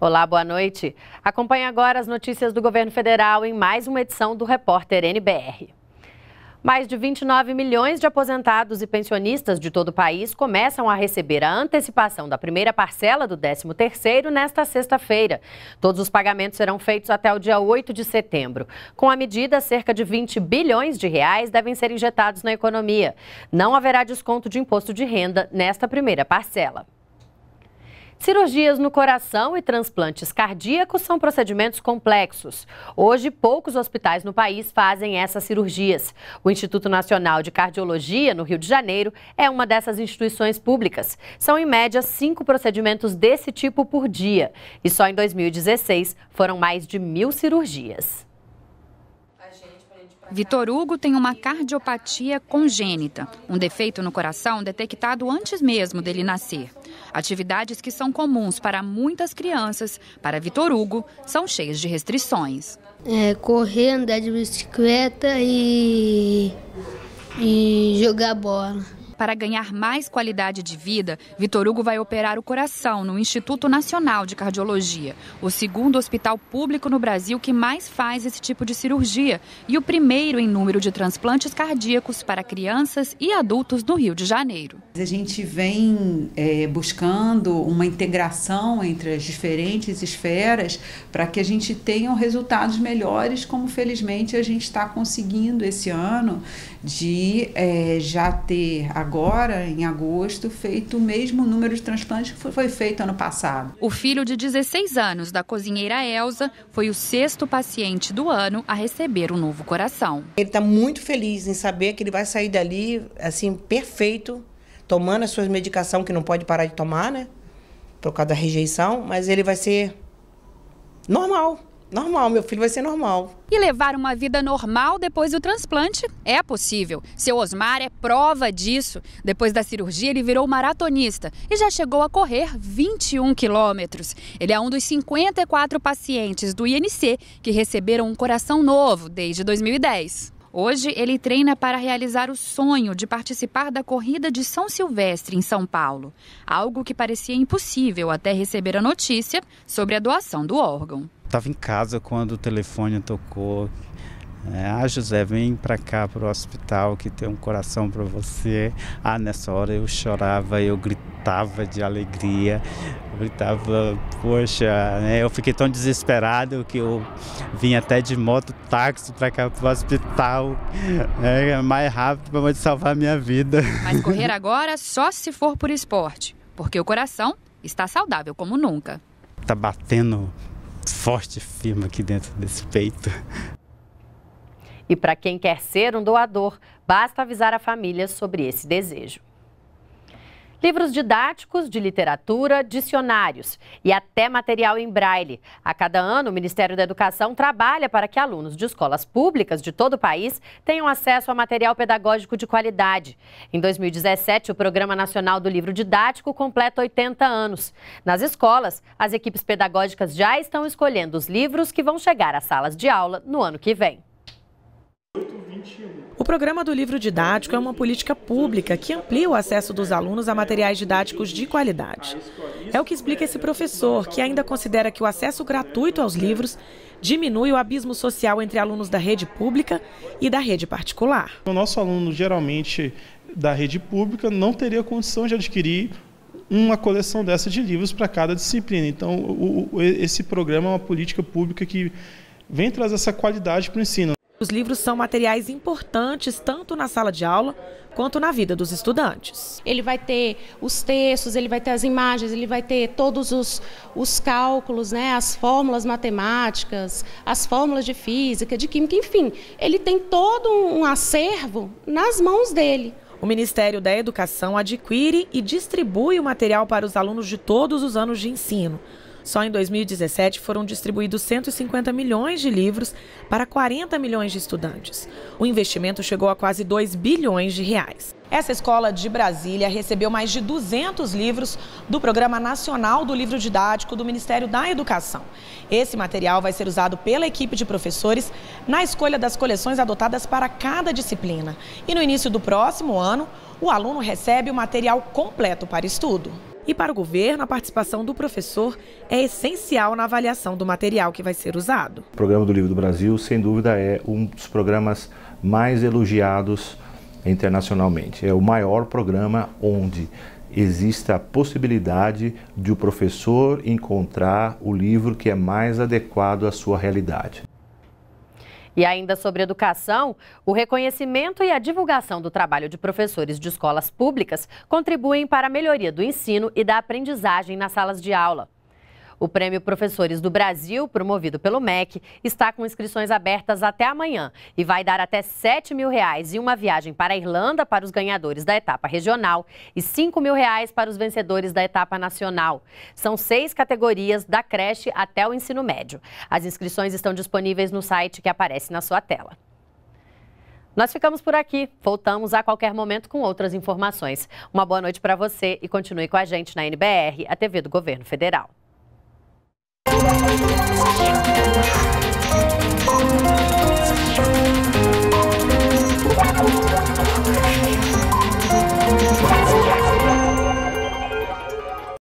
Olá, boa noite. Acompanhe agora as notícias do governo federal em mais uma edição do Repórter NBR. Mais de 29 milhões de aposentados e pensionistas de todo o país começam a receber a antecipação da primeira parcela do 13º nesta sexta-feira. Todos os pagamentos serão feitos até o dia 8 de setembro. Com a medida, cerca de 20 bilhões de reais devem ser injetados na economia. Não haverá desconto de imposto de renda nesta primeira parcela. Cirurgias no coração e transplantes cardíacos são procedimentos complexos. Hoje, poucos hospitais no país fazem essas cirurgias. O Instituto Nacional de Cardiologia, no Rio de Janeiro, é uma dessas instituições públicas. São, em média, cinco procedimentos desse tipo por dia. E só em 2016 foram mais de mil cirurgias. Vitor Hugo tem uma cardiopatia congênita, um defeito no coração detectado antes mesmo dele nascer. Atividades que são comuns para muitas crianças, para Vitor Hugo, são cheias de restrições. É, correr, andar de bicicleta e, e jogar bola. Para ganhar mais qualidade de vida, Vitor Hugo vai operar o coração no Instituto Nacional de Cardiologia, o segundo hospital público no Brasil que mais faz esse tipo de cirurgia e o primeiro em número de transplantes cardíacos para crianças e adultos do Rio de Janeiro. A gente vem é, buscando uma integração entre as diferentes esferas para que a gente tenha resultados melhores, como felizmente a gente está conseguindo esse ano, de é, já ter agora agora, em agosto, feito o mesmo número de transplantes que foi feito ano passado. O filho de 16 anos da cozinheira Elsa foi o sexto paciente do ano a receber um novo coração. Ele está muito feliz em saber que ele vai sair dali, assim, perfeito, tomando as suas medicações, que não pode parar de tomar, né? Por causa da rejeição, mas ele vai ser normal normal, meu filho vai ser normal. E levar uma vida normal depois do transplante é possível. Seu Osmar é prova disso. Depois da cirurgia, ele virou maratonista e já chegou a correr 21 quilômetros. Ele é um dos 54 pacientes do INC que receberam um coração novo desde 2010. Hoje, ele treina para realizar o sonho de participar da corrida de São Silvestre, em São Paulo, algo que parecia impossível até receber a notícia sobre a doação do órgão. Estava em casa quando o telefone tocou é, ah, José, vem para cá para o hospital que tem um coração para você. Ah, nessa hora eu chorava, eu gritava de alegria, eu gritava, poxa, né? eu fiquei tão desesperado que eu vim até de moto, táxi para cá para o hospital, É mais rápido para salvar a minha vida. Mas correr agora só se for por esporte, porque o coração está saudável como nunca. Tá batendo forte firme aqui dentro desse peito. E para quem quer ser um doador, basta avisar a família sobre esse desejo. Livros didáticos, de literatura, dicionários e até material em braille. A cada ano, o Ministério da Educação trabalha para que alunos de escolas públicas de todo o país tenham acesso a material pedagógico de qualidade. Em 2017, o Programa Nacional do Livro Didático completa 80 anos. Nas escolas, as equipes pedagógicas já estão escolhendo os livros que vão chegar às salas de aula no ano que vem. O programa do livro didático é uma política pública que amplia o acesso dos alunos a materiais didáticos de qualidade. É o que explica esse professor, que ainda considera que o acesso gratuito aos livros diminui o abismo social entre alunos da rede pública e da rede particular. O nosso aluno, geralmente da rede pública, não teria condição de adquirir uma coleção dessa de livros para cada disciplina. Então, o, o, esse programa é uma política pública que vem trazer essa qualidade para o ensino. Os livros são materiais importantes tanto na sala de aula quanto na vida dos estudantes. Ele vai ter os textos, ele vai ter as imagens, ele vai ter todos os, os cálculos, né, as fórmulas matemáticas, as fórmulas de física, de química, enfim. Ele tem todo um acervo nas mãos dele. O Ministério da Educação adquire e distribui o material para os alunos de todos os anos de ensino. Só em 2017 foram distribuídos 150 milhões de livros para 40 milhões de estudantes. O investimento chegou a quase 2 bilhões de reais. Essa escola de Brasília recebeu mais de 200 livros do Programa Nacional do Livro Didático do Ministério da Educação. Esse material vai ser usado pela equipe de professores na escolha das coleções adotadas para cada disciplina. E no início do próximo ano, o aluno recebe o material completo para estudo. E para o governo, a participação do professor é essencial na avaliação do material que vai ser usado. O programa do Livro do Brasil, sem dúvida, é um dos programas mais elogiados internacionalmente. É o maior programa onde exista a possibilidade de o professor encontrar o livro que é mais adequado à sua realidade. E ainda sobre educação, o reconhecimento e a divulgação do trabalho de professores de escolas públicas contribuem para a melhoria do ensino e da aprendizagem nas salas de aula. O Prêmio Professores do Brasil, promovido pelo MEC, está com inscrições abertas até amanhã e vai dar até 7 mil reais e uma viagem para a Irlanda para os ganhadores da etapa regional e 5 mil reais para os vencedores da etapa nacional. São seis categorias da creche até o ensino médio. As inscrições estão disponíveis no site que aparece na sua tela. Nós ficamos por aqui. Voltamos a qualquer momento com outras informações. Uma boa noite para você e continue com a gente na NBR, a TV do Governo Federal. Thank you.